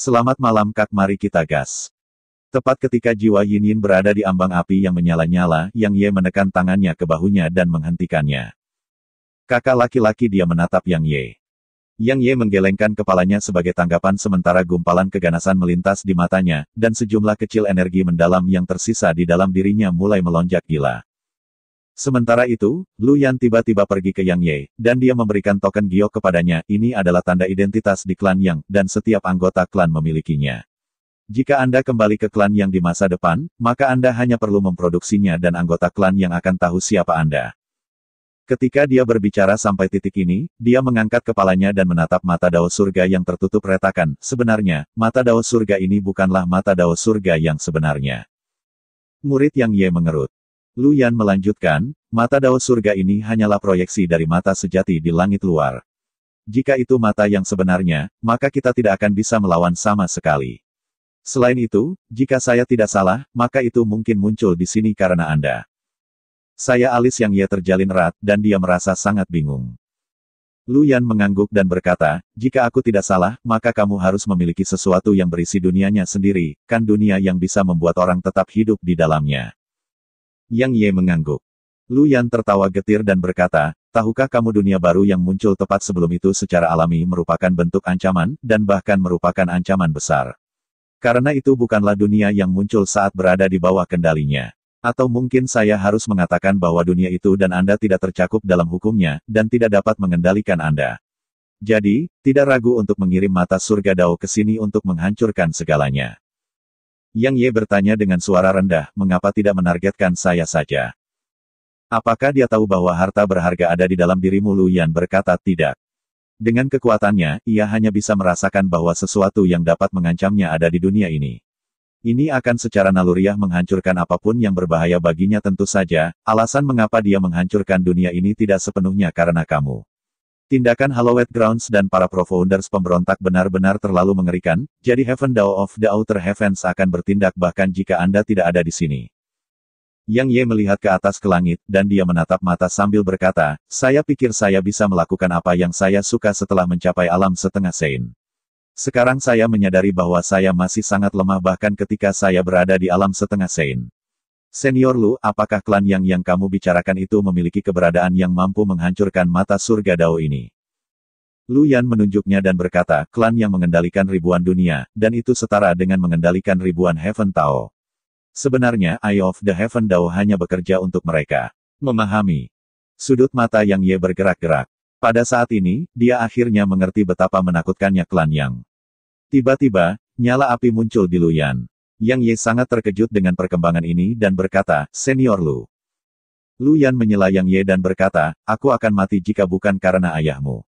Selamat malam kak mari kita gas. Tepat ketika jiwa Yin Yin berada di ambang api yang menyala-nyala, Yang Ye menekan tangannya ke bahunya dan menghentikannya. Kakak laki-laki dia menatap Yang Ye. Yang Ye menggelengkan kepalanya sebagai tanggapan sementara gumpalan keganasan melintas di matanya, dan sejumlah kecil energi mendalam yang tersisa di dalam dirinya mulai melonjak gila. Sementara itu, Lu Yan tiba-tiba pergi ke Yang Ye, dan dia memberikan token giok kepadanya, ini adalah tanda identitas di klan Yang, dan setiap anggota klan memilikinya. Jika Anda kembali ke klan Yang di masa depan, maka Anda hanya perlu memproduksinya dan anggota klan yang akan tahu siapa Anda. Ketika dia berbicara sampai titik ini, dia mengangkat kepalanya dan menatap mata dao surga yang tertutup retakan. Sebenarnya, mata dao surga ini bukanlah mata dao surga yang sebenarnya. Murid Yang Ye mengerut. Lu Yan melanjutkan, mata Dao surga ini hanyalah proyeksi dari mata sejati di langit luar. Jika itu mata yang sebenarnya, maka kita tidak akan bisa melawan sama sekali. Selain itu, jika saya tidak salah, maka itu mungkin muncul di sini karena Anda. Saya alis yang ia terjalin erat, dan dia merasa sangat bingung. Lu Yan mengangguk dan berkata, jika aku tidak salah, maka kamu harus memiliki sesuatu yang berisi dunianya sendiri, kan dunia yang bisa membuat orang tetap hidup di dalamnya. Yang Ye mengangguk. Lu Yan tertawa getir dan berkata, tahukah kamu dunia baru yang muncul tepat sebelum itu secara alami merupakan bentuk ancaman, dan bahkan merupakan ancaman besar. Karena itu bukanlah dunia yang muncul saat berada di bawah kendalinya. Atau mungkin saya harus mengatakan bahwa dunia itu dan Anda tidak tercakup dalam hukumnya, dan tidak dapat mengendalikan Anda. Jadi, tidak ragu untuk mengirim mata surga Dao ke sini untuk menghancurkan segalanya. Yang Ye bertanya dengan suara rendah, mengapa tidak menargetkan saya saja? Apakah dia tahu bahwa harta berharga ada di dalam dirimu Lu Yan berkata tidak. Dengan kekuatannya, ia hanya bisa merasakan bahwa sesuatu yang dapat mengancamnya ada di dunia ini. Ini akan secara naluriah menghancurkan apapun yang berbahaya baginya tentu saja, alasan mengapa dia menghancurkan dunia ini tidak sepenuhnya karena kamu. Tindakan Hallowed Grounds dan para Profounders pemberontak benar-benar terlalu mengerikan, jadi Heaven Dao of the Outer Heavens akan bertindak bahkan jika Anda tidak ada di sini. Yang Ye melihat ke atas ke langit, dan dia menatap mata sambil berkata, saya pikir saya bisa melakukan apa yang saya suka setelah mencapai alam setengah sein. Sekarang saya menyadari bahwa saya masih sangat lemah bahkan ketika saya berada di alam setengah sein. Senior Lu, apakah klan yang yang kamu bicarakan itu memiliki keberadaan yang mampu menghancurkan mata surga Dao ini? Lu Yan menunjuknya dan berkata, klan yang mengendalikan ribuan dunia, dan itu setara dengan mengendalikan ribuan Heaven Tao. Sebenarnya Eye of the Heaven Dao hanya bekerja untuk mereka. Memahami. Sudut mata Yang Ye bergerak-gerak. Pada saat ini, dia akhirnya mengerti betapa menakutkannya klan Yang. Tiba-tiba, nyala api muncul di Lu Yan. Yang Ye sangat terkejut dengan perkembangan ini dan berkata, Senior Lu. Lu Yan menyela Yang Ye dan berkata, Aku akan mati jika bukan karena ayahmu.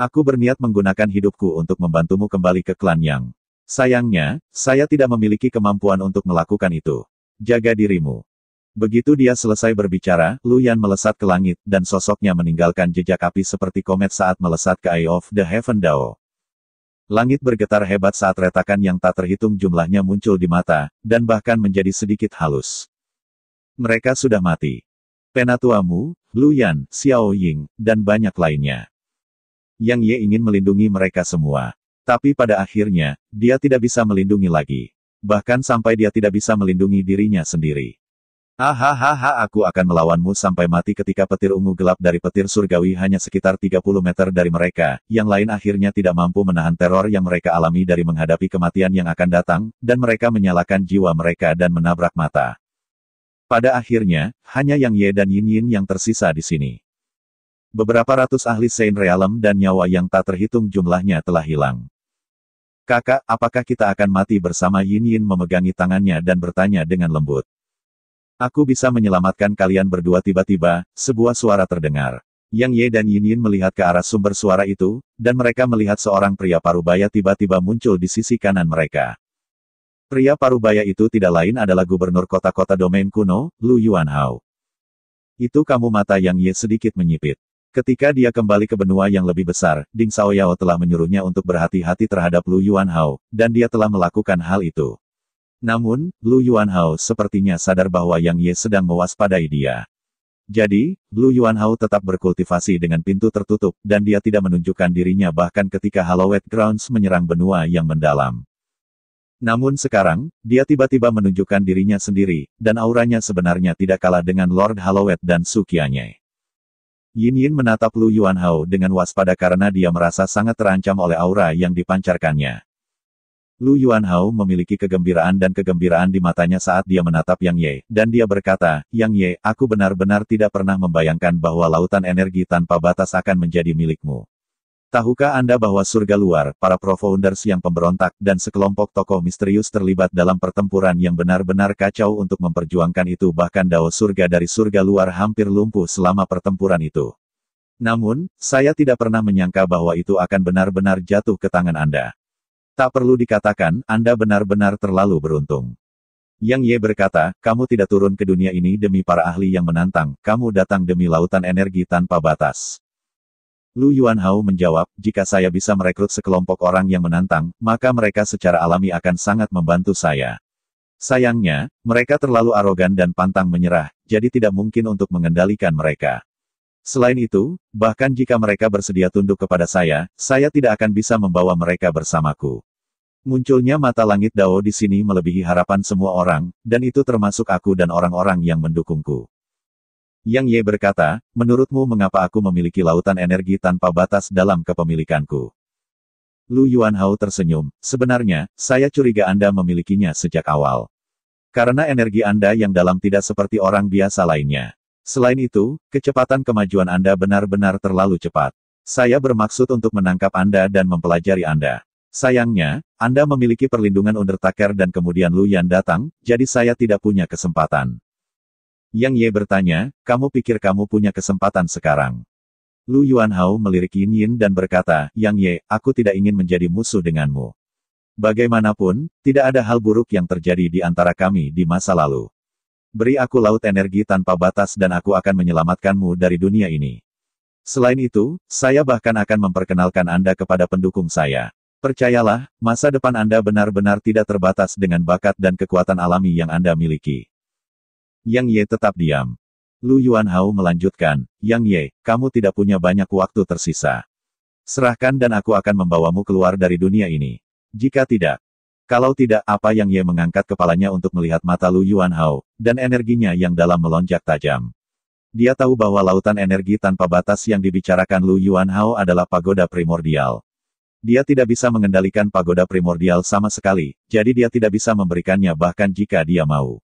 Aku berniat menggunakan hidupku untuk membantumu kembali ke klan Yang. Sayangnya, saya tidak memiliki kemampuan untuk melakukan itu. Jaga dirimu. Begitu dia selesai berbicara, Lu Yan melesat ke langit, dan sosoknya meninggalkan jejak api seperti komet saat melesat ke Eye of the Heaven Dao. Langit bergetar hebat saat retakan yang tak terhitung jumlahnya muncul di mata, dan bahkan menjadi sedikit halus. Mereka sudah mati. Penatuamu, Luyan, Xiao Ying, dan banyak lainnya. Yang Ye ingin melindungi mereka semua. Tapi pada akhirnya, dia tidak bisa melindungi lagi. Bahkan sampai dia tidak bisa melindungi dirinya sendiri. Hahaha aku akan melawanmu sampai mati ketika petir ungu gelap dari petir surgawi hanya sekitar 30 meter dari mereka, yang lain akhirnya tidak mampu menahan teror yang mereka alami dari menghadapi kematian yang akan datang, dan mereka menyalakan jiwa mereka dan menabrak mata. Pada akhirnya, hanya Yang Ye dan Yin Yin yang tersisa di sini. Beberapa ratus ahli Saint Realm dan nyawa yang tak terhitung jumlahnya telah hilang. Kakak, apakah kita akan mati bersama Yin Yin memegangi tangannya dan bertanya dengan lembut. Aku bisa menyelamatkan kalian berdua tiba-tiba, Sebuah suara terdengar. Yang Ye dan Yin Yin melihat ke arah sumber suara itu, dan mereka melihat seorang pria parubaya tiba-tiba muncul di sisi kanan mereka. Pria parubaya itu tidak lain adalah gubernur kota-kota domain kuno, Lu Yuanhao. Itu kamu mata Yang Ye sedikit menyipit. Ketika dia kembali ke benua yang lebih besar, Ding Xiaoyao telah menyuruhnya untuk berhati-hati terhadap Lu Yuanhao, dan dia telah melakukan hal itu. Namun, Blue Hao sepertinya sadar bahwa Yang Ye sedang mewaspadai dia. Jadi, Blue Hao tetap berkultivasi dengan pintu tertutup, dan dia tidak menunjukkan dirinya bahkan ketika Hallowed Grounds menyerang benua yang mendalam. Namun sekarang, dia tiba-tiba menunjukkan dirinya sendiri, dan auranya sebenarnya tidak kalah dengan Lord Hallowed dan Sukianye. Yin Yin menatap Lu Hao dengan waspada karena dia merasa sangat terancam oleh aura yang dipancarkannya. Lu Yuanhao memiliki kegembiraan dan kegembiraan di matanya saat dia menatap Yang Ye, dan dia berkata, Yang Ye, aku benar-benar tidak pernah membayangkan bahwa lautan energi tanpa batas akan menjadi milikmu. Tahukah Anda bahwa surga luar, para profounders yang pemberontak, dan sekelompok tokoh misterius terlibat dalam pertempuran yang benar-benar kacau untuk memperjuangkan itu bahkan dao surga dari surga luar hampir lumpuh selama pertempuran itu. Namun, saya tidak pernah menyangka bahwa itu akan benar-benar jatuh ke tangan Anda. Tak perlu dikatakan, Anda benar-benar terlalu beruntung. Yang Ye berkata, kamu tidak turun ke dunia ini demi para ahli yang menantang, kamu datang demi lautan energi tanpa batas. Lu Yuanhao menjawab, jika saya bisa merekrut sekelompok orang yang menantang, maka mereka secara alami akan sangat membantu saya. Sayangnya, mereka terlalu arogan dan pantang menyerah, jadi tidak mungkin untuk mengendalikan mereka. Selain itu, bahkan jika mereka bersedia tunduk kepada saya, saya tidak akan bisa membawa mereka bersamaku. Munculnya mata langit Dao di sini melebihi harapan semua orang, dan itu termasuk aku dan orang-orang yang mendukungku. Yang Ye berkata, menurutmu mengapa aku memiliki lautan energi tanpa batas dalam kepemilikanku? Lu Yuanhao tersenyum, sebenarnya, saya curiga Anda memilikinya sejak awal. Karena energi Anda yang dalam tidak seperti orang biasa lainnya. Selain itu, kecepatan kemajuan Anda benar-benar terlalu cepat. Saya bermaksud untuk menangkap Anda dan mempelajari Anda. Sayangnya, Anda memiliki perlindungan Undertaker dan kemudian Lu Yan datang, jadi saya tidak punya kesempatan. Yang Ye bertanya, kamu pikir kamu punya kesempatan sekarang? Lu Hao melirik Yin Yin dan berkata, Yang Ye, aku tidak ingin menjadi musuh denganmu. Bagaimanapun, tidak ada hal buruk yang terjadi di antara kami di masa lalu. Beri aku laut energi tanpa batas dan aku akan menyelamatkanmu dari dunia ini. Selain itu, saya bahkan akan memperkenalkan Anda kepada pendukung saya. Percayalah, masa depan Anda benar-benar tidak terbatas dengan bakat dan kekuatan alami yang Anda miliki. Yang Ye tetap diam. Lu Yuan Hao melanjutkan, Yang Ye, kamu tidak punya banyak waktu tersisa. Serahkan dan aku akan membawamu keluar dari dunia ini. Jika tidak, kalau tidak, apa yang Ye mengangkat kepalanya untuk melihat mata Lu Yuan Hao, dan energinya yang dalam melonjak tajam. Dia tahu bahwa lautan energi tanpa batas yang dibicarakan Lu Yuan Hao adalah pagoda primordial. Dia tidak bisa mengendalikan pagoda primordial sama sekali, jadi dia tidak bisa memberikannya bahkan jika dia mau.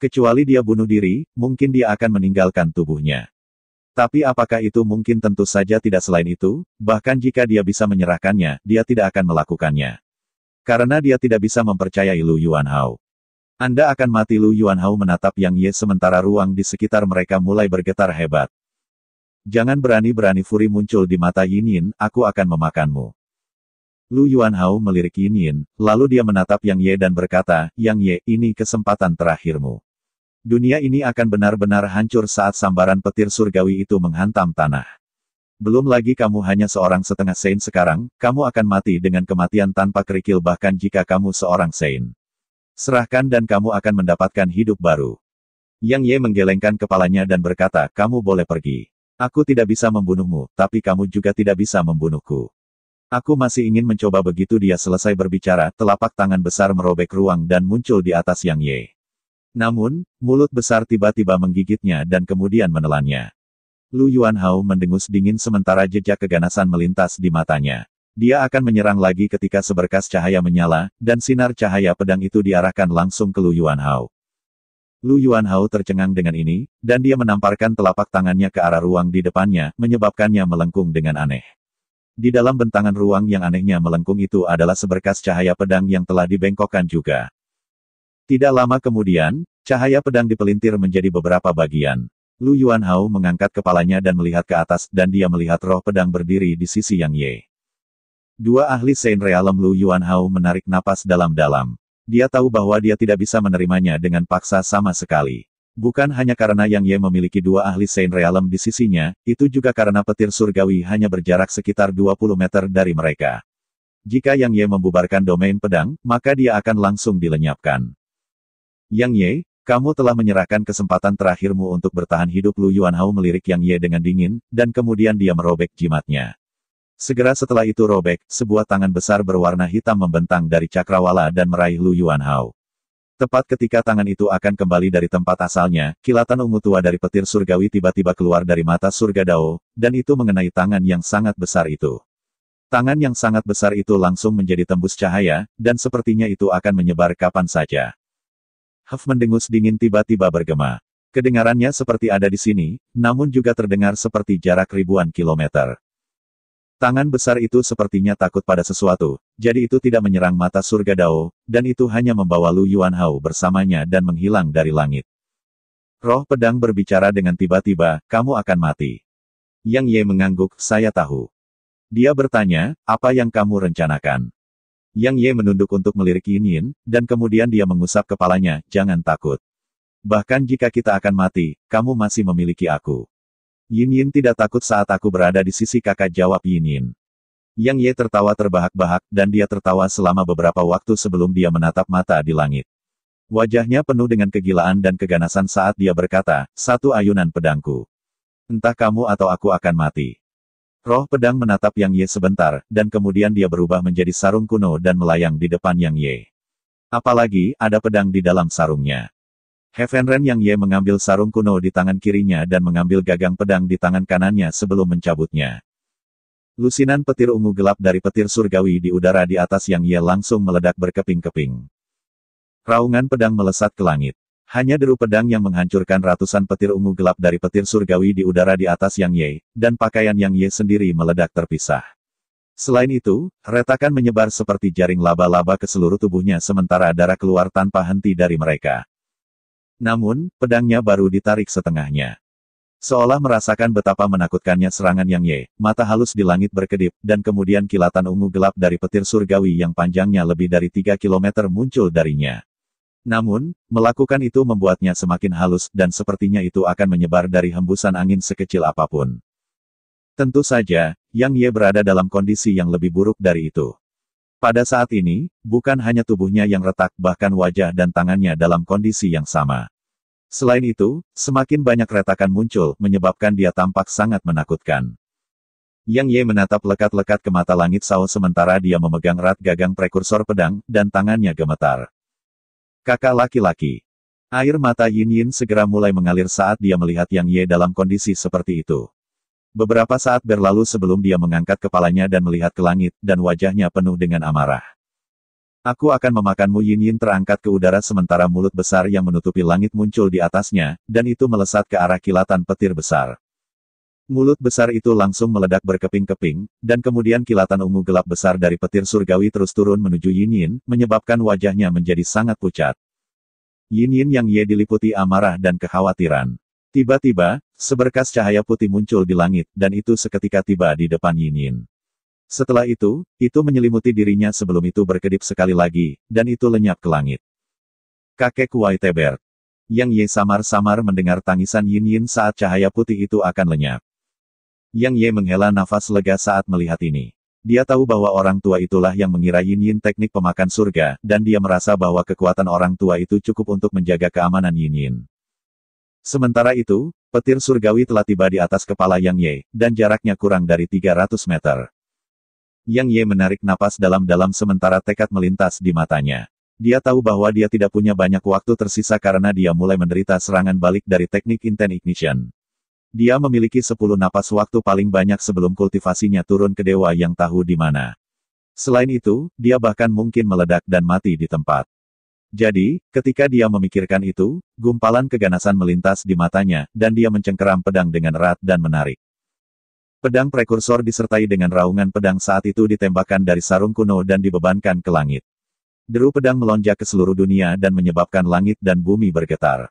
Kecuali dia bunuh diri, mungkin dia akan meninggalkan tubuhnya. Tapi apakah itu mungkin tentu saja tidak selain itu, bahkan jika dia bisa menyerahkannya, dia tidak akan melakukannya. Karena dia tidak bisa mempercayai Lu Yuanhao. Anda akan mati Lu Yuanhao menatap Yang Ye sementara ruang di sekitar mereka mulai bergetar hebat. Jangan berani-berani furi muncul di mata Yin Yin, aku akan memakanmu. Lu Yuanhao melirik Yin Yin, lalu dia menatap Yang Ye dan berkata, Yang Ye, ini kesempatan terakhirmu. Dunia ini akan benar-benar hancur saat sambaran petir surgawi itu menghantam tanah. Belum lagi kamu hanya seorang setengah Saint sekarang, kamu akan mati dengan kematian tanpa kerikil bahkan jika kamu seorang Saint. Serahkan dan kamu akan mendapatkan hidup baru. Yang Ye menggelengkan kepalanya dan berkata, kamu boleh pergi. Aku tidak bisa membunuhmu, tapi kamu juga tidak bisa membunuhku. Aku masih ingin mencoba begitu dia selesai berbicara, telapak tangan besar merobek ruang dan muncul di atas Yang Ye. Namun, mulut besar tiba-tiba menggigitnya dan kemudian menelannya. Lu Yuanhao mendengus dingin sementara jejak keganasan melintas di matanya. Dia akan menyerang lagi ketika seberkas cahaya menyala, dan sinar cahaya pedang itu diarahkan langsung ke Lu Yuanhao. Lu Yuanhao tercengang dengan ini, dan dia menamparkan telapak tangannya ke arah ruang di depannya, menyebabkannya melengkung dengan aneh. Di dalam bentangan ruang yang anehnya melengkung itu adalah seberkas cahaya pedang yang telah dibengkokkan juga. Tidak lama kemudian, cahaya pedang dipelintir menjadi beberapa bagian. Lu Yuanhao mengangkat kepalanya dan melihat ke atas, dan dia melihat roh pedang berdiri di sisi Yang Ye. Dua ahli Saint Realm Lu Yuanhao menarik napas dalam-dalam. Dia tahu bahwa dia tidak bisa menerimanya dengan paksa sama sekali. Bukan hanya karena Yang Ye memiliki dua ahli Saint Realm di sisinya, itu juga karena petir surgawi hanya berjarak sekitar 20 meter dari mereka. Jika Yang Ye membubarkan domain pedang, maka dia akan langsung dilenyapkan. Yang Ye, kamu telah menyerahkan kesempatan terakhirmu untuk bertahan hidup Lu Yuanhao melirik Yang Ye dengan dingin, dan kemudian dia merobek jimatnya. Segera setelah itu robek, sebuah tangan besar berwarna hitam membentang dari cakrawala dan meraih Lu Yuanhao. Tepat ketika tangan itu akan kembali dari tempat asalnya, kilatan ungu tua dari petir surgawi tiba-tiba keluar dari mata surga Dao, dan itu mengenai tangan yang sangat besar itu. Tangan yang sangat besar itu langsung menjadi tembus cahaya, dan sepertinya itu akan menyebar kapan saja. Huff mendengus dingin tiba-tiba bergema. Kedengarannya seperti ada di sini, namun juga terdengar seperti jarak ribuan kilometer. Tangan besar itu sepertinya takut pada sesuatu, jadi itu tidak menyerang mata surga Dao, dan itu hanya membawa Lu Yuan Hao bersamanya dan menghilang dari langit. Roh pedang berbicara dengan tiba-tiba, kamu akan mati. Yang Ye mengangguk, saya tahu. Dia bertanya, apa yang kamu rencanakan? Yang Ye menunduk untuk melirik Yin Yin, dan kemudian dia mengusap kepalanya, jangan takut. Bahkan jika kita akan mati, kamu masih memiliki aku. Yin Yin tidak takut saat aku berada di sisi kakak jawab Yin Yin. Yang Ye tertawa terbahak-bahak, dan dia tertawa selama beberapa waktu sebelum dia menatap mata di langit. Wajahnya penuh dengan kegilaan dan keganasan saat dia berkata, satu ayunan pedangku. Entah kamu atau aku akan mati. Roh pedang menatap Yang Ye sebentar, dan kemudian dia berubah menjadi sarung kuno dan melayang di depan Yang Ye. Apalagi, ada pedang di dalam sarungnya. Heavenren Yang Ye mengambil sarung kuno di tangan kirinya dan mengambil gagang pedang di tangan kanannya sebelum mencabutnya. Lusinan petir ungu gelap dari petir surgawi di udara di atas Yang Ye langsung meledak berkeping-keping. Raungan pedang melesat ke langit. Hanya deru pedang yang menghancurkan ratusan petir ungu gelap dari petir surgawi di udara di atas Yang Ye, dan pakaian Yang Ye sendiri meledak terpisah. Selain itu, retakan menyebar seperti jaring laba-laba ke seluruh tubuhnya sementara darah keluar tanpa henti dari mereka. Namun, pedangnya baru ditarik setengahnya. Seolah merasakan betapa menakutkannya serangan Yang Ye, mata halus di langit berkedip, dan kemudian kilatan ungu gelap dari petir surgawi yang panjangnya lebih dari 3 km muncul darinya. Namun, melakukan itu membuatnya semakin halus dan sepertinya itu akan menyebar dari hembusan angin sekecil apapun. Tentu saja, Yang Ye berada dalam kondisi yang lebih buruk dari itu. Pada saat ini, bukan hanya tubuhnya yang retak bahkan wajah dan tangannya dalam kondisi yang sama. Selain itu, semakin banyak retakan muncul menyebabkan dia tampak sangat menakutkan. Yang Ye menatap lekat-lekat ke mata langit Sao sementara dia memegang rat gagang prekursor pedang, dan tangannya gemetar. Kakak laki-laki. Air mata Yin Yin segera mulai mengalir saat dia melihat Yang Ye dalam kondisi seperti itu. Beberapa saat berlalu sebelum dia mengangkat kepalanya dan melihat ke langit, dan wajahnya penuh dengan amarah. Aku akan memakanmu Yin Yin terangkat ke udara sementara mulut besar yang menutupi langit muncul di atasnya, dan itu melesat ke arah kilatan petir besar. Mulut besar itu langsung meledak berkeping-keping, dan kemudian kilatan ungu gelap besar dari petir surgawi terus turun menuju Yin Yin, menyebabkan wajahnya menjadi sangat pucat. Yin Yin yang Ye diliputi amarah dan kekhawatiran. Tiba-tiba, seberkas cahaya putih muncul di langit, dan itu seketika tiba di depan Yin Yin. Setelah itu, itu menyelimuti dirinya sebelum itu berkedip sekali lagi, dan itu lenyap ke langit. Kakek Kuai Teber. Yang Ye samar-samar mendengar tangisan Yin Yin saat cahaya putih itu akan lenyap. Yang Ye menghela nafas lega saat melihat ini. Dia tahu bahwa orang tua itulah yang mengira Yin Yin teknik pemakan surga, dan dia merasa bahwa kekuatan orang tua itu cukup untuk menjaga keamanan Yin Yin. Sementara itu, petir surgawi telah tiba di atas kepala Yang Ye, dan jaraknya kurang dari 300 meter. Yang Ye menarik napas dalam-dalam sementara tekad melintas di matanya. Dia tahu bahwa dia tidak punya banyak waktu tersisa karena dia mulai menderita serangan balik dari teknik Inten Ignition. Dia memiliki sepuluh napas waktu paling banyak sebelum kultivasinya turun ke dewa yang tahu di mana. Selain itu, dia bahkan mungkin meledak dan mati di tempat. Jadi, ketika dia memikirkan itu, gumpalan keganasan melintas di matanya, dan dia mencengkeram pedang dengan erat dan menarik. Pedang prekursor disertai dengan raungan pedang saat itu ditembakkan dari sarung kuno dan dibebankan ke langit. Deru pedang melonjak ke seluruh dunia dan menyebabkan langit dan bumi bergetar.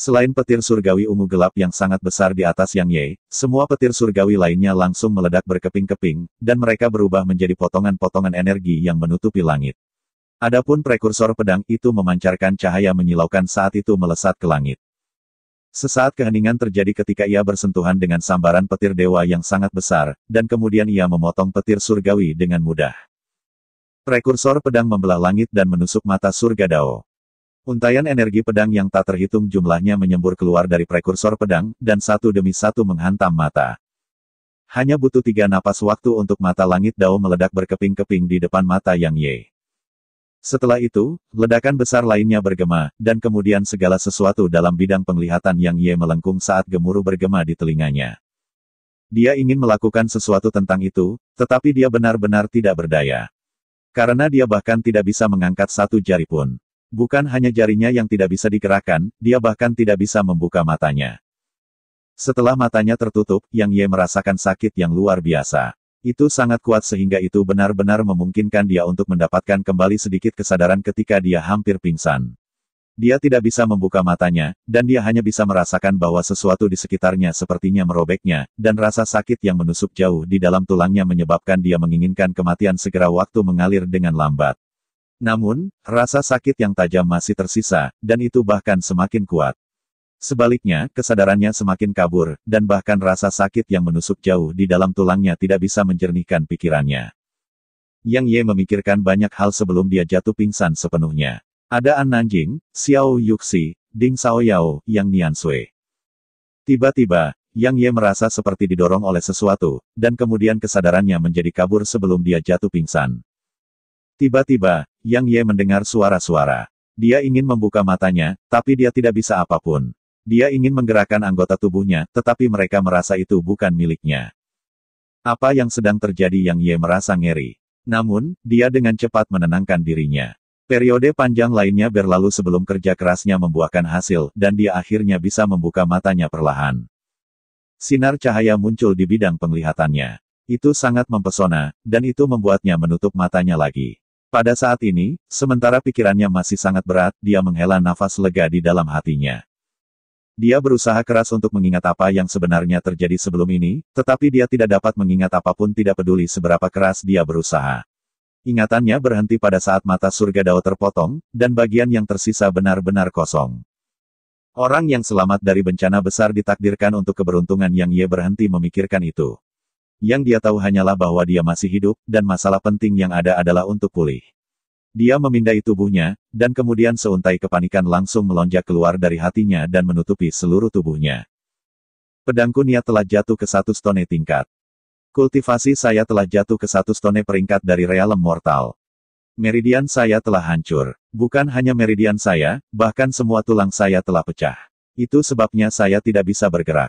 Selain petir surgawi ungu gelap yang sangat besar di atas Yang Ye, semua petir surgawi lainnya langsung meledak berkeping-keping, dan mereka berubah menjadi potongan-potongan energi yang menutupi langit. Adapun prekursor pedang itu memancarkan cahaya menyilaukan saat itu melesat ke langit. Sesaat keheningan terjadi ketika ia bersentuhan dengan sambaran petir dewa yang sangat besar, dan kemudian ia memotong petir surgawi dengan mudah. Prekursor pedang membelah langit dan menusuk mata surga Dao. Untaian energi pedang yang tak terhitung jumlahnya menyembur keluar dari prekursor pedang, dan satu demi satu menghantam mata. Hanya butuh tiga napas waktu untuk mata langit Dao meledak berkeping-keping di depan mata Yang Ye. Setelah itu, ledakan besar lainnya bergema, dan kemudian segala sesuatu dalam bidang penglihatan Yang Ye melengkung saat gemuruh bergema di telinganya. Dia ingin melakukan sesuatu tentang itu, tetapi dia benar-benar tidak berdaya. Karena dia bahkan tidak bisa mengangkat satu jari pun. Bukan hanya jarinya yang tidak bisa digerakkan, dia bahkan tidak bisa membuka matanya. Setelah matanya tertutup, Yang Ye merasakan sakit yang luar biasa. Itu sangat kuat sehingga itu benar-benar memungkinkan dia untuk mendapatkan kembali sedikit kesadaran ketika dia hampir pingsan. Dia tidak bisa membuka matanya, dan dia hanya bisa merasakan bahwa sesuatu di sekitarnya sepertinya merobeknya, dan rasa sakit yang menusuk jauh di dalam tulangnya menyebabkan dia menginginkan kematian segera waktu mengalir dengan lambat. Namun, rasa sakit yang tajam masih tersisa, dan itu bahkan semakin kuat. Sebaliknya, kesadarannya semakin kabur, dan bahkan rasa sakit yang menusuk jauh di dalam tulangnya tidak bisa menjernihkan pikirannya. Yang Ye memikirkan banyak hal sebelum dia jatuh pingsan sepenuhnya. Ada An Nanjing, Xiao Yuxi, Ding Xiaoyao, Yang Nian Sui. Tiba-tiba, yang Ye merasa seperti didorong oleh sesuatu, dan kemudian kesadarannya menjadi kabur sebelum dia jatuh pingsan. Tiba-tiba, yang Ye mendengar suara-suara. Dia ingin membuka matanya, tapi dia tidak bisa apapun. Dia ingin menggerakkan anggota tubuhnya, tetapi mereka merasa itu bukan miliknya. Apa yang sedang terjadi Yang Ye merasa ngeri. Namun, dia dengan cepat menenangkan dirinya. Periode panjang lainnya berlalu sebelum kerja kerasnya membuahkan hasil, dan dia akhirnya bisa membuka matanya perlahan. Sinar cahaya muncul di bidang penglihatannya. Itu sangat mempesona, dan itu membuatnya menutup matanya lagi. Pada saat ini, sementara pikirannya masih sangat berat, dia menghela nafas lega di dalam hatinya. Dia berusaha keras untuk mengingat apa yang sebenarnya terjadi sebelum ini, tetapi dia tidak dapat mengingat apapun tidak peduli seberapa keras dia berusaha. Ingatannya berhenti pada saat mata surga Dao terpotong, dan bagian yang tersisa benar-benar kosong. Orang yang selamat dari bencana besar ditakdirkan untuk keberuntungan yang ia berhenti memikirkan itu. Yang dia tahu hanyalah bahwa dia masih hidup, dan masalah penting yang ada adalah untuk pulih. Dia memindai tubuhnya, dan kemudian seuntai kepanikan langsung melonjak keluar dari hatinya dan menutupi seluruh tubuhnya. Pedangku niat telah jatuh ke satu stone tingkat. Kultivasi saya telah jatuh ke satu stone peringkat dari realem mortal. Meridian saya telah hancur. Bukan hanya meridian saya, bahkan semua tulang saya telah pecah. Itu sebabnya saya tidak bisa bergerak.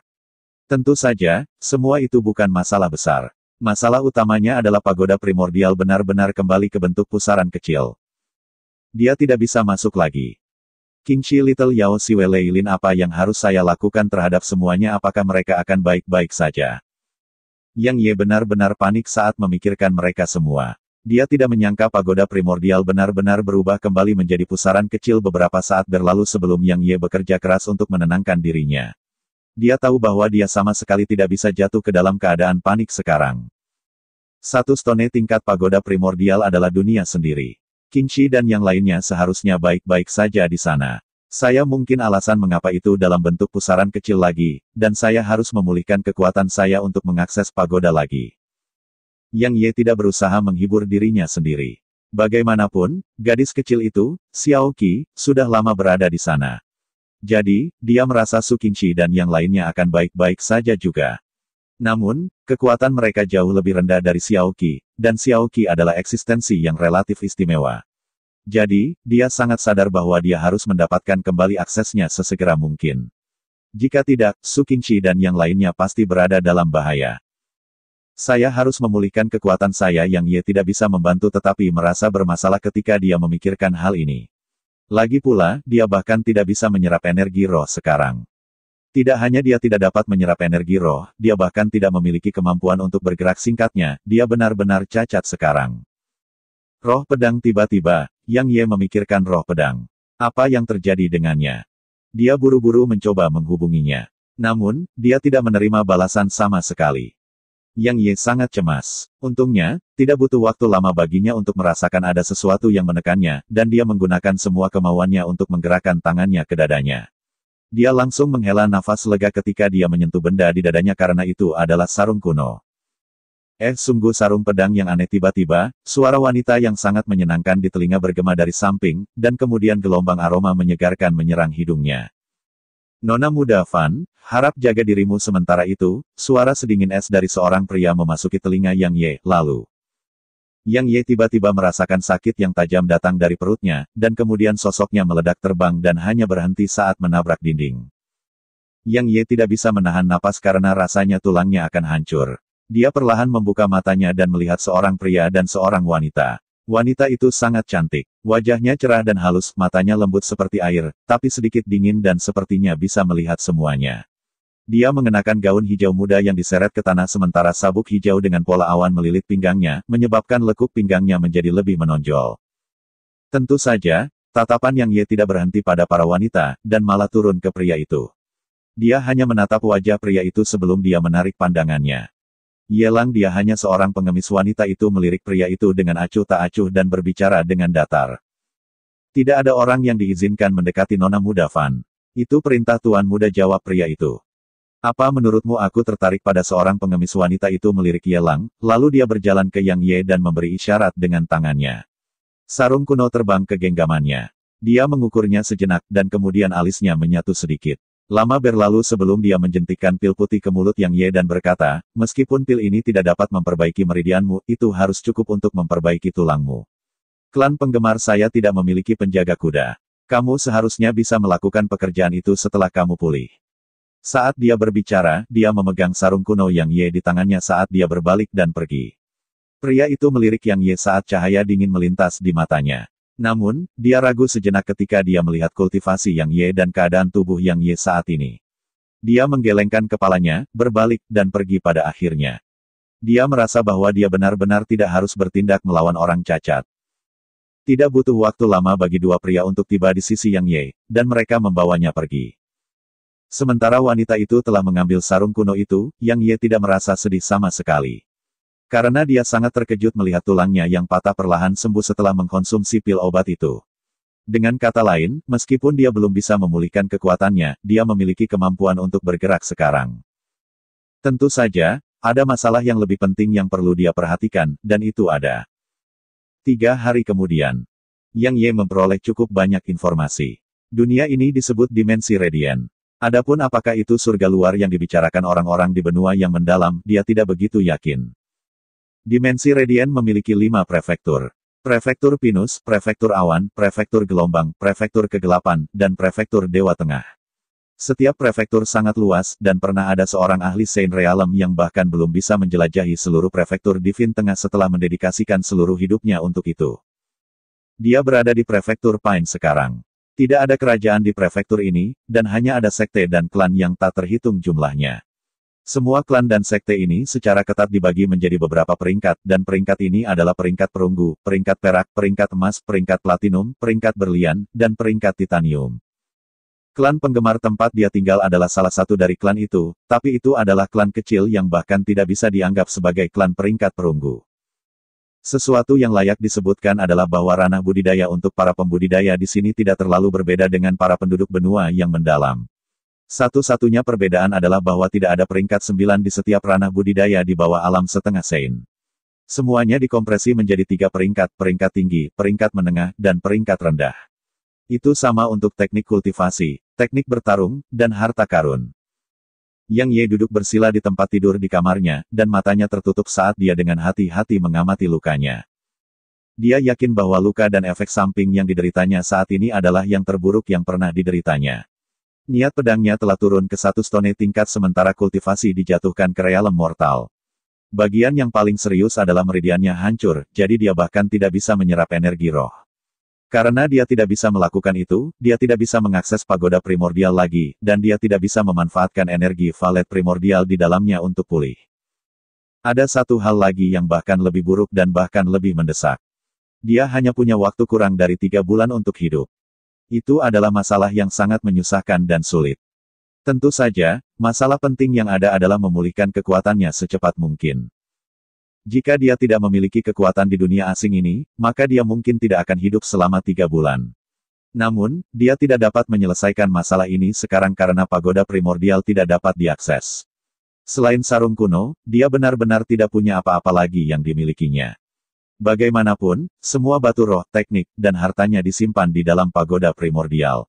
Tentu saja, semua itu bukan masalah besar. Masalah utamanya adalah pagoda primordial benar-benar kembali ke bentuk pusaran kecil. Dia tidak bisa masuk lagi. Qingxi Little Yao Siwe Leilin apa yang harus saya lakukan terhadap semuanya apakah mereka akan baik-baik saja? Yang Ye benar-benar panik saat memikirkan mereka semua. Dia tidak menyangka pagoda primordial benar-benar berubah kembali menjadi pusaran kecil beberapa saat berlalu sebelum Yang Ye bekerja keras untuk menenangkan dirinya. Dia tahu bahwa dia sama sekali tidak bisa jatuh ke dalam keadaan panik sekarang. Satu stone tingkat pagoda primordial adalah dunia sendiri. Kingshi dan yang lainnya seharusnya baik-baik saja di sana. Saya mungkin alasan mengapa itu dalam bentuk pusaran kecil lagi, dan saya harus memulihkan kekuatan saya untuk mengakses pagoda lagi. Yang Ye tidak berusaha menghibur dirinya sendiri. Bagaimanapun, gadis kecil itu, Xiao Qi, sudah lama berada di sana. Jadi, dia merasa Sukinci dan yang lainnya akan baik-baik saja juga. Namun, kekuatan mereka jauh lebih rendah dari Qi, dan Qi adalah eksistensi yang relatif istimewa. Jadi, dia sangat sadar bahwa dia harus mendapatkan kembali aksesnya sesegera mungkin. Jika tidak, Sukinci dan yang lainnya pasti berada dalam bahaya. Saya harus memulihkan kekuatan saya yang ia tidak bisa membantu tetapi merasa bermasalah ketika dia memikirkan hal ini. Lagi pula, dia bahkan tidak bisa menyerap energi roh sekarang. Tidak hanya dia tidak dapat menyerap energi roh, dia bahkan tidak memiliki kemampuan untuk bergerak singkatnya, dia benar-benar cacat sekarang. Roh pedang tiba-tiba, Yang Ye memikirkan roh pedang. Apa yang terjadi dengannya? Dia buru-buru mencoba menghubunginya. Namun, dia tidak menerima balasan sama sekali. Yang Ye sangat cemas. Untungnya, tidak butuh waktu lama baginya untuk merasakan ada sesuatu yang menekannya, dan dia menggunakan semua kemauannya untuk menggerakkan tangannya ke dadanya. Dia langsung menghela nafas lega ketika dia menyentuh benda di dadanya karena itu adalah sarung kuno. Eh sungguh sarung pedang yang aneh tiba-tiba, suara wanita yang sangat menyenangkan di telinga bergema dari samping, dan kemudian gelombang aroma menyegarkan menyerang hidungnya. Nona muda Van, harap jaga dirimu sementara itu, suara sedingin es dari seorang pria memasuki telinga Yang Ye, lalu. Yang Ye tiba-tiba merasakan sakit yang tajam datang dari perutnya, dan kemudian sosoknya meledak terbang dan hanya berhenti saat menabrak dinding. Yang Ye tidak bisa menahan napas karena rasanya tulangnya akan hancur. Dia perlahan membuka matanya dan melihat seorang pria dan seorang wanita. Wanita itu sangat cantik. Wajahnya cerah dan halus, matanya lembut seperti air, tapi sedikit dingin dan sepertinya bisa melihat semuanya. Dia mengenakan gaun hijau muda yang diseret ke tanah sementara sabuk hijau dengan pola awan melilit pinggangnya, menyebabkan lekuk pinggangnya menjadi lebih menonjol. Tentu saja, tatapan yang ia tidak berhenti pada para wanita, dan malah turun ke pria itu. Dia hanya menatap wajah pria itu sebelum dia menarik pandangannya. Yelang dia hanya seorang pengemis wanita itu melirik pria itu dengan acuh tak acuh dan berbicara dengan datar. Tidak ada orang yang diizinkan mendekati nona muda Fan. Itu perintah tuan muda jawab pria itu. Apa menurutmu aku tertarik pada seorang pengemis wanita itu melirik Yelang, lalu dia berjalan ke Yang Ye dan memberi isyarat dengan tangannya. Sarung kuno terbang ke genggamannya. Dia mengukurnya sejenak dan kemudian alisnya menyatu sedikit. Lama berlalu sebelum dia menjentikkan pil putih ke mulut Yang Ye dan berkata, meskipun pil ini tidak dapat memperbaiki meridianmu, itu harus cukup untuk memperbaiki tulangmu. Klan penggemar saya tidak memiliki penjaga kuda. Kamu seharusnya bisa melakukan pekerjaan itu setelah kamu pulih. Saat dia berbicara, dia memegang sarung kuno Yang Ye di tangannya saat dia berbalik dan pergi. Pria itu melirik Yang Ye saat cahaya dingin melintas di matanya. Namun, dia ragu sejenak ketika dia melihat kultivasi yang Ye dan keadaan tubuh yang Ye saat ini. Dia menggelengkan kepalanya, berbalik, dan pergi pada akhirnya. Dia merasa bahwa dia benar-benar tidak harus bertindak melawan orang cacat. Tidak butuh waktu lama bagi dua pria untuk tiba di sisi yang Ye, dan mereka membawanya pergi. Sementara wanita itu telah mengambil sarung kuno itu, yang Ye tidak merasa sedih sama sekali. Karena dia sangat terkejut melihat tulangnya yang patah perlahan sembuh setelah mengkonsumsi pil obat itu. Dengan kata lain, meskipun dia belum bisa memulihkan kekuatannya, dia memiliki kemampuan untuk bergerak sekarang. Tentu saja, ada masalah yang lebih penting yang perlu dia perhatikan, dan itu ada. Tiga hari kemudian, Yang Ye memperoleh cukup banyak informasi. Dunia ini disebut dimensi Radian. Adapun apakah itu surga luar yang dibicarakan orang-orang di benua yang mendalam, dia tidak begitu yakin. Dimensi radian memiliki lima prefektur. Prefektur Pinus, Prefektur Awan, Prefektur Gelombang, Prefektur Kegelapan, dan Prefektur Dewa Tengah. Setiap prefektur sangat luas, dan pernah ada seorang ahli Saint Realm yang bahkan belum bisa menjelajahi seluruh prefektur Divin Tengah setelah mendedikasikan seluruh hidupnya untuk itu. Dia berada di prefektur Pine sekarang. Tidak ada kerajaan di prefektur ini, dan hanya ada sekte dan klan yang tak terhitung jumlahnya. Semua klan dan sekte ini secara ketat dibagi menjadi beberapa peringkat, dan peringkat ini adalah peringkat perunggu, peringkat perak, peringkat emas, peringkat platinum, peringkat berlian, dan peringkat titanium. Klan penggemar tempat dia tinggal adalah salah satu dari klan itu, tapi itu adalah klan kecil yang bahkan tidak bisa dianggap sebagai klan peringkat perunggu. Sesuatu yang layak disebutkan adalah bahwa ranah budidaya untuk para pembudidaya di sini tidak terlalu berbeda dengan para penduduk benua yang mendalam. Satu-satunya perbedaan adalah bahwa tidak ada peringkat sembilan di setiap ranah budidaya di bawah alam setengah sein. Semuanya dikompresi menjadi tiga peringkat, peringkat tinggi, peringkat menengah, dan peringkat rendah. Itu sama untuk teknik kultivasi, teknik bertarung, dan harta karun. Yang Ye duduk bersila di tempat tidur di kamarnya, dan matanya tertutup saat dia dengan hati-hati mengamati lukanya. Dia yakin bahwa luka dan efek samping yang dideritanya saat ini adalah yang terburuk yang pernah dideritanya. Niat pedangnya telah turun ke satu stone tingkat sementara kultivasi dijatuhkan ke realem mortal. Bagian yang paling serius adalah meridiannya hancur, jadi dia bahkan tidak bisa menyerap energi roh. Karena dia tidak bisa melakukan itu, dia tidak bisa mengakses pagoda primordial lagi, dan dia tidak bisa memanfaatkan energi valet primordial di dalamnya untuk pulih. Ada satu hal lagi yang bahkan lebih buruk dan bahkan lebih mendesak. Dia hanya punya waktu kurang dari tiga bulan untuk hidup. Itu adalah masalah yang sangat menyusahkan dan sulit. Tentu saja, masalah penting yang ada adalah memulihkan kekuatannya secepat mungkin. Jika dia tidak memiliki kekuatan di dunia asing ini, maka dia mungkin tidak akan hidup selama tiga bulan. Namun, dia tidak dapat menyelesaikan masalah ini sekarang karena pagoda primordial tidak dapat diakses. Selain sarung kuno, dia benar-benar tidak punya apa-apa lagi yang dimilikinya. Bagaimanapun, semua batu roh, teknik, dan hartanya disimpan di dalam pagoda primordial.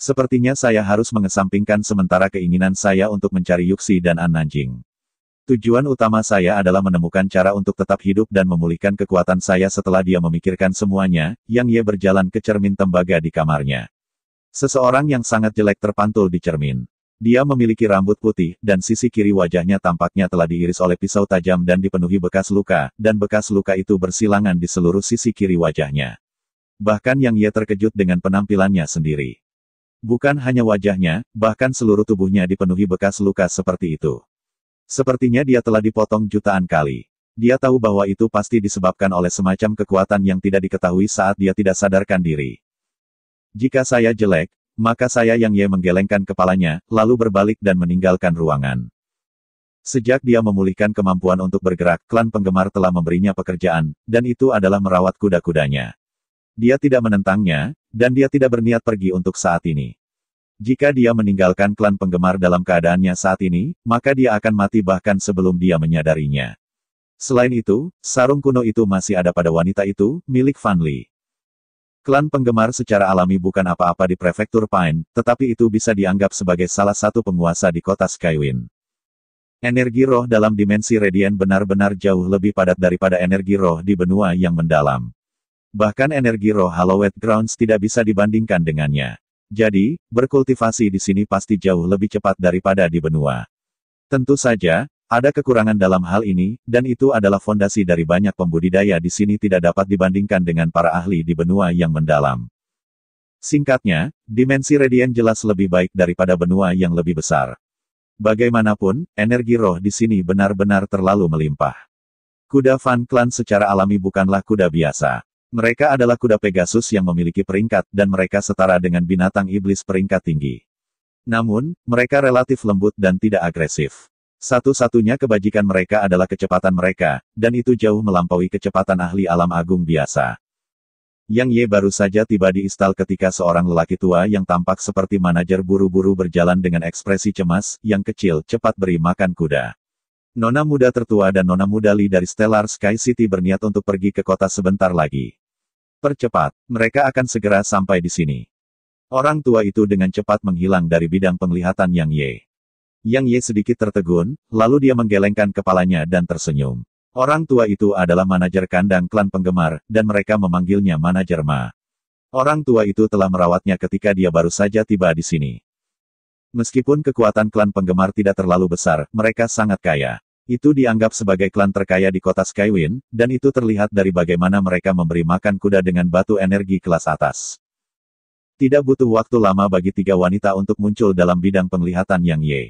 Sepertinya saya harus mengesampingkan sementara keinginan saya untuk mencari Yuxi dan Ananjing. Tujuan utama saya adalah menemukan cara untuk tetap hidup dan memulihkan kekuatan saya setelah dia memikirkan semuanya, yang ia berjalan ke cermin tembaga di kamarnya. Seseorang yang sangat jelek terpantul di cermin. Dia memiliki rambut putih, dan sisi kiri wajahnya tampaknya telah diiris oleh pisau tajam dan dipenuhi bekas luka, dan bekas luka itu bersilangan di seluruh sisi kiri wajahnya. Bahkan Yang ia terkejut dengan penampilannya sendiri. Bukan hanya wajahnya, bahkan seluruh tubuhnya dipenuhi bekas luka seperti itu. Sepertinya dia telah dipotong jutaan kali. Dia tahu bahwa itu pasti disebabkan oleh semacam kekuatan yang tidak diketahui saat dia tidak sadarkan diri. Jika saya jelek, maka saya yang Ye menggelengkan kepalanya, lalu berbalik dan meninggalkan ruangan. Sejak dia memulihkan kemampuan untuk bergerak, klan penggemar telah memberinya pekerjaan, dan itu adalah merawat kuda-kudanya. Dia tidak menentangnya, dan dia tidak berniat pergi untuk saat ini. Jika dia meninggalkan klan penggemar dalam keadaannya saat ini, maka dia akan mati bahkan sebelum dia menyadarinya. Selain itu, sarung kuno itu masih ada pada wanita itu, milik Fan Li. Klan penggemar secara alami bukan apa-apa di prefektur Pine, tetapi itu bisa dianggap sebagai salah satu penguasa di kota Skywin. Energi roh dalam dimensi radian benar-benar jauh lebih padat daripada energi roh di benua yang mendalam. Bahkan energi roh Hallowed Grounds tidak bisa dibandingkan dengannya. Jadi, berkultivasi di sini pasti jauh lebih cepat daripada di benua. Tentu saja, ada kekurangan dalam hal ini, dan itu adalah fondasi dari banyak pembudidaya di sini tidak dapat dibandingkan dengan para ahli di benua yang mendalam. Singkatnya, dimensi radian jelas lebih baik daripada benua yang lebih besar. Bagaimanapun, energi roh di sini benar-benar terlalu melimpah. Kuda Van Klan secara alami bukanlah kuda biasa. Mereka adalah kuda Pegasus yang memiliki peringkat, dan mereka setara dengan binatang iblis peringkat tinggi. Namun, mereka relatif lembut dan tidak agresif. Satu-satunya kebajikan mereka adalah kecepatan mereka, dan itu jauh melampaui kecepatan ahli alam agung biasa. Yang Ye baru saja tiba di istal ketika seorang lelaki tua yang tampak seperti manajer buru-buru berjalan dengan ekspresi cemas, yang kecil, cepat beri makan kuda. Nona muda tertua dan nona muda Li dari Stellar Sky City berniat untuk pergi ke kota sebentar lagi. Percepat, mereka akan segera sampai di sini. Orang tua itu dengan cepat menghilang dari bidang penglihatan Yang Ye. Yang Ye sedikit tertegun, lalu dia menggelengkan kepalanya dan tersenyum. Orang tua itu adalah manajer kandang klan penggemar, dan mereka memanggilnya manajer Ma. Orang tua itu telah merawatnya ketika dia baru saja tiba di sini. Meskipun kekuatan klan penggemar tidak terlalu besar, mereka sangat kaya. Itu dianggap sebagai klan terkaya di kota Skywin, dan itu terlihat dari bagaimana mereka memberi makan kuda dengan batu energi kelas atas. Tidak butuh waktu lama bagi tiga wanita untuk muncul dalam bidang penglihatan Yang Ye.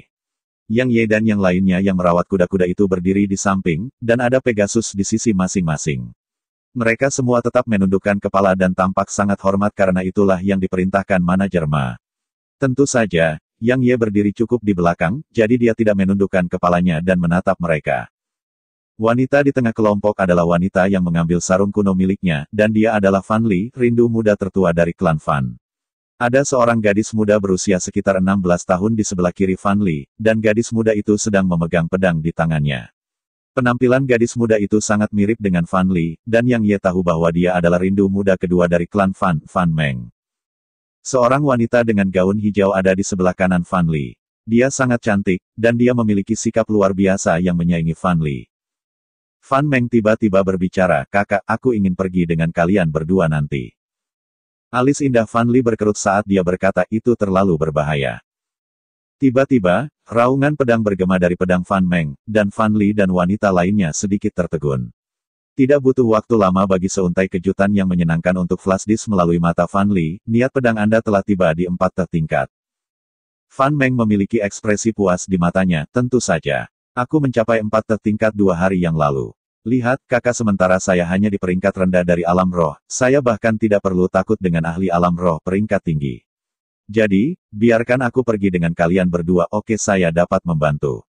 Yang Ye dan yang lainnya yang merawat kuda-kuda itu berdiri di samping, dan ada Pegasus di sisi masing-masing. Mereka semua tetap menundukkan kepala dan tampak sangat hormat karena itulah yang diperintahkan manajer Ma. Tentu saja, Yang Ye berdiri cukup di belakang, jadi dia tidak menundukkan kepalanya dan menatap mereka. Wanita di tengah kelompok adalah wanita yang mengambil sarung kuno miliknya, dan dia adalah Fan Li, rindu muda tertua dari klan Fan. Ada seorang gadis muda berusia sekitar 16 tahun di sebelah kiri Fan Li, dan gadis muda itu sedang memegang pedang di tangannya. Penampilan gadis muda itu sangat mirip dengan Fan Li, dan yang ia tahu bahwa dia adalah rindu muda kedua dari klan Fan, Fan Meng. Seorang wanita dengan gaun hijau ada di sebelah kanan Fan Li. Dia sangat cantik, dan dia memiliki sikap luar biasa yang menyaingi Fan Li. Fan Meng tiba-tiba berbicara, kakak, aku ingin pergi dengan kalian berdua nanti. Alis indah Li berkerut saat dia berkata itu terlalu berbahaya. Tiba-tiba, raungan pedang bergema dari pedang Fan Meng, dan Van Li dan wanita lainnya sedikit tertegun. Tidak butuh waktu lama bagi seuntai kejutan yang menyenangkan untuk Flasdis melalui mata Van Li, niat pedang Anda telah tiba di empat tertingkat. Fan Meng memiliki ekspresi puas di matanya, tentu saja. Aku mencapai empat tertingkat dua hari yang lalu. Lihat, kakak sementara saya hanya di peringkat rendah dari alam roh, saya bahkan tidak perlu takut dengan ahli alam roh peringkat tinggi. Jadi, biarkan aku pergi dengan kalian berdua oke saya dapat membantu.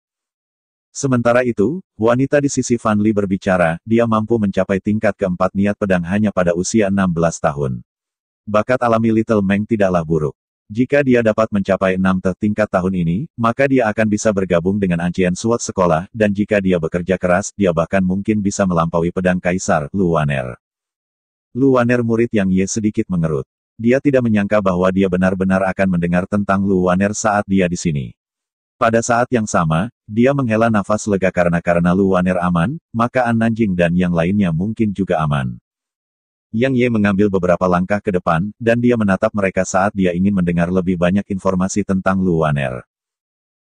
Sementara itu, wanita di sisi Li berbicara, dia mampu mencapai tingkat keempat niat pedang hanya pada usia 16 tahun. Bakat alami Little Meng tidaklah buruk. Jika dia dapat mencapai enam tertingkat tahun ini, maka dia akan bisa bergabung dengan ancien Suat sekolah, dan jika dia bekerja keras, dia bahkan mungkin bisa melampaui pedang kaisar, Luaner. Luaner murid yang Ye sedikit mengerut. Dia tidak menyangka bahwa dia benar-benar akan mendengar tentang Luaner saat dia di sini. Pada saat yang sama, dia menghela nafas lega karena karena Luwaner aman, maka An Nanjing dan yang lainnya mungkin juga aman. Yang Ye mengambil beberapa langkah ke depan, dan dia menatap mereka saat dia ingin mendengar lebih banyak informasi tentang Luaner.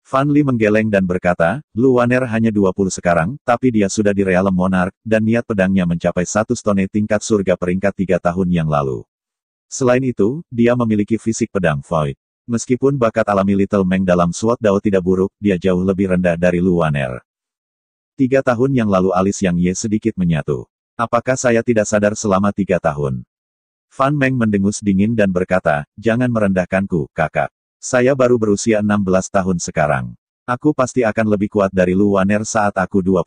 Fan Li menggeleng dan berkata, Luaner hanya 20 sekarang, tapi dia sudah di realem Monarch, dan niat pedangnya mencapai satu stone tingkat surga peringkat tiga tahun yang lalu. Selain itu, dia memiliki fisik pedang void. Meskipun bakat alami Little Meng dalam SWOT Dao tidak buruk, dia jauh lebih rendah dari Luaner. Tiga tahun yang lalu alis Yang Ye sedikit menyatu. Apakah saya tidak sadar selama tiga tahun? Fan Meng mendengus dingin dan berkata, jangan merendahkanku, kakak. Saya baru berusia 16 tahun sekarang. Aku pasti akan lebih kuat dari Lu Waner saat aku 20.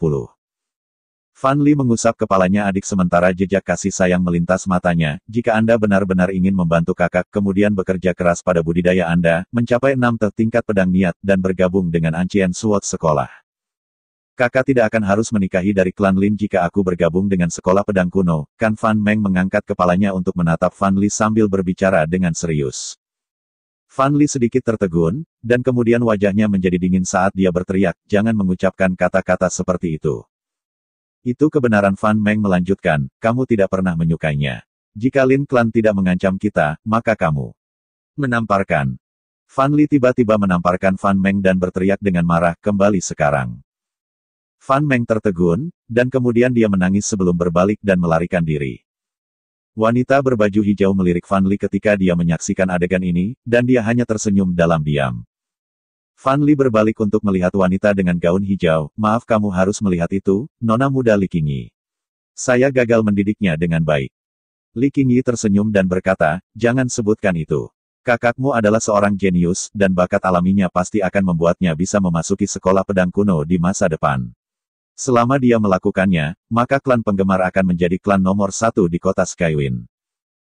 Fan Li mengusap kepalanya adik sementara jejak kasih sayang melintas matanya, jika Anda benar-benar ingin membantu kakak, kemudian bekerja keras pada budidaya Anda, mencapai enam tertingkat pedang niat, dan bergabung dengan Ancien Suot Sekolah. Kakak tidak akan harus menikahi dari klan Lin jika aku bergabung dengan sekolah pedang kuno, Kan Fan Meng mengangkat kepalanya untuk menatap Fan Li sambil berbicara dengan serius. Fan Li sedikit tertegun, dan kemudian wajahnya menjadi dingin saat dia berteriak, jangan mengucapkan kata-kata seperti itu. Itu kebenaran Fan Meng melanjutkan, kamu tidak pernah menyukainya. Jika Lin Klan tidak mengancam kita, maka kamu menamparkan. Fan Li tiba-tiba menamparkan Fan Meng dan berteriak dengan marah, kembali sekarang. Fan Meng tertegun, dan kemudian dia menangis sebelum berbalik dan melarikan diri. Wanita berbaju hijau melirik Fan Li ketika dia menyaksikan adegan ini, dan dia hanya tersenyum dalam diam. Fan Li berbalik untuk melihat wanita dengan gaun hijau, maaf kamu harus melihat itu, nona muda Li Qingyi. Saya gagal mendidiknya dengan baik. Li Qingyi tersenyum dan berkata, jangan sebutkan itu. Kakakmu adalah seorang jenius, dan bakat alaminya pasti akan membuatnya bisa memasuki sekolah pedang kuno di masa depan. Selama dia melakukannya, maka klan penggemar akan menjadi klan nomor satu di kota Skywind.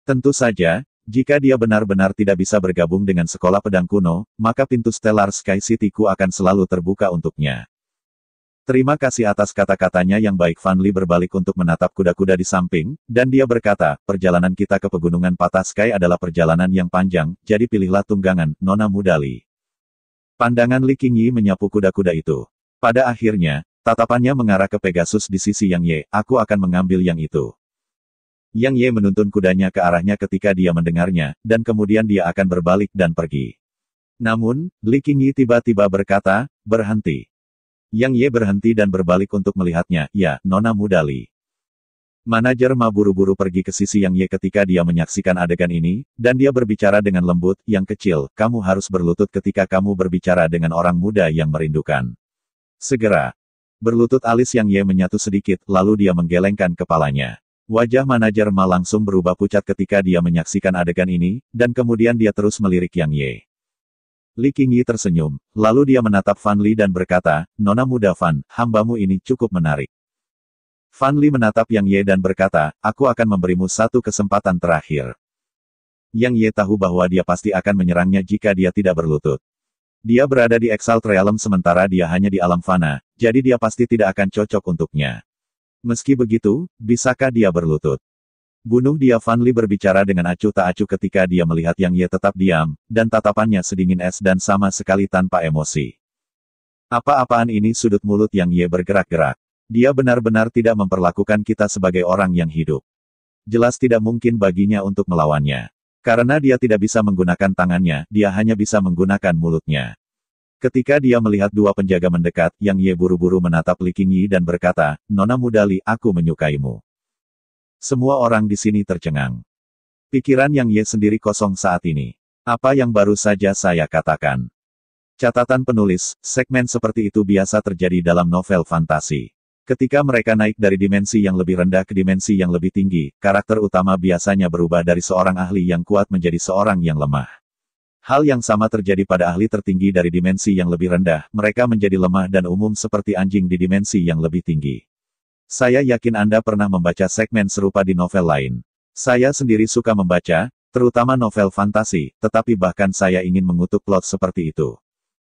Tentu saja, jika dia benar-benar tidak bisa bergabung dengan sekolah pedang kuno, maka pintu Stellar Sky City ku akan selalu terbuka untuknya. Terima kasih atas kata-katanya yang baik Fanli berbalik untuk menatap kuda-kuda di samping, dan dia berkata, perjalanan kita ke pegunungan Patah Sky adalah perjalanan yang panjang, jadi pilihlah tunggangan, Nona Mudali. Pandangan Li Qingyi menyapu kuda-kuda itu. Pada akhirnya, Tatapannya mengarah ke Pegasus di sisi Yang Ye, aku akan mengambil yang itu. Yang Ye menuntun kudanya ke arahnya ketika dia mendengarnya, dan kemudian dia akan berbalik dan pergi. Namun, Li Qingyi tiba-tiba berkata, berhenti. Yang Ye berhenti dan berbalik untuk melihatnya, ya, Nona Muda Li. Manajer Ma buru-buru pergi ke sisi Yang Ye ketika dia menyaksikan adegan ini, dan dia berbicara dengan lembut, yang kecil, kamu harus berlutut ketika kamu berbicara dengan orang muda yang merindukan. Segera, Berlutut alis yang Ye menyatu sedikit, lalu dia menggelengkan kepalanya. Wajah manajer Ma langsung berubah pucat ketika dia menyaksikan adegan ini, dan kemudian dia terus melirik Yang Ye. Li Qingyi tersenyum, lalu dia menatap Fan Li dan berkata, Nona muda Fan, hambamu ini cukup menarik. Fan Li menatap Yang Ye dan berkata, aku akan memberimu satu kesempatan terakhir. Yang Ye tahu bahwa dia pasti akan menyerangnya jika dia tidak berlutut. Dia berada di Exalt Realm sementara dia hanya di alam fana, jadi dia pasti tidak akan cocok untuknya. Meski begitu, bisakah dia berlutut? Bunuh dia Vanli berbicara dengan acuh tak acuh ketika dia melihat Yang Ye tetap diam, dan tatapannya sedingin es dan sama sekali tanpa emosi. Apa-apaan ini sudut mulut Yang Ye bergerak-gerak. Dia benar-benar tidak memperlakukan kita sebagai orang yang hidup. Jelas tidak mungkin baginya untuk melawannya. Karena dia tidak bisa menggunakan tangannya, dia hanya bisa menggunakan mulutnya. Ketika dia melihat dua penjaga mendekat, Yang Ye buru-buru menatap Li Qingyi dan berkata, Nona muda Li, aku menyukaimu. Semua orang di sini tercengang. Pikiran Yang Ye sendiri kosong saat ini. Apa yang baru saja saya katakan? Catatan penulis, segmen seperti itu biasa terjadi dalam novel fantasi. Ketika mereka naik dari dimensi yang lebih rendah ke dimensi yang lebih tinggi, karakter utama biasanya berubah dari seorang ahli yang kuat menjadi seorang yang lemah. Hal yang sama terjadi pada ahli tertinggi dari dimensi yang lebih rendah, mereka menjadi lemah dan umum seperti anjing di dimensi yang lebih tinggi. Saya yakin Anda pernah membaca segmen serupa di novel lain. Saya sendiri suka membaca, terutama novel fantasi, tetapi bahkan saya ingin mengutuk plot seperti itu.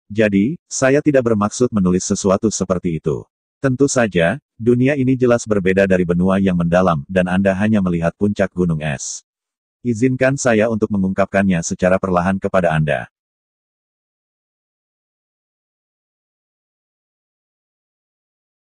Jadi, saya tidak bermaksud menulis sesuatu seperti itu. Tentu saja, dunia ini jelas berbeda dari benua yang mendalam, dan Anda hanya melihat puncak gunung es. Izinkan saya untuk mengungkapkannya secara perlahan kepada Anda.